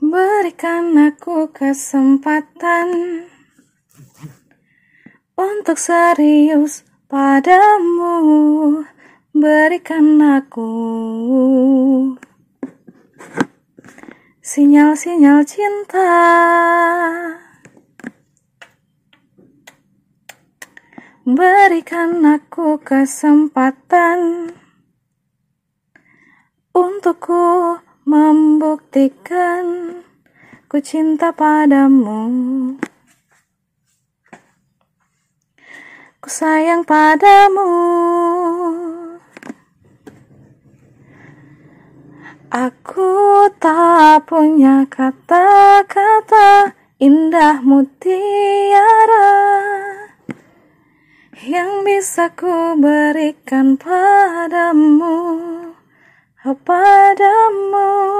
Berikan aku kesempatan untuk serius padamu. Berikan aku sinyal-sinyal cinta. Berikan aku kesempatan untukku membuktikan ku cinta padamu. Ku sayang padamu. Aku tak punya kata-kata indah mutiara yang bisa ku berikan padamu kepadamu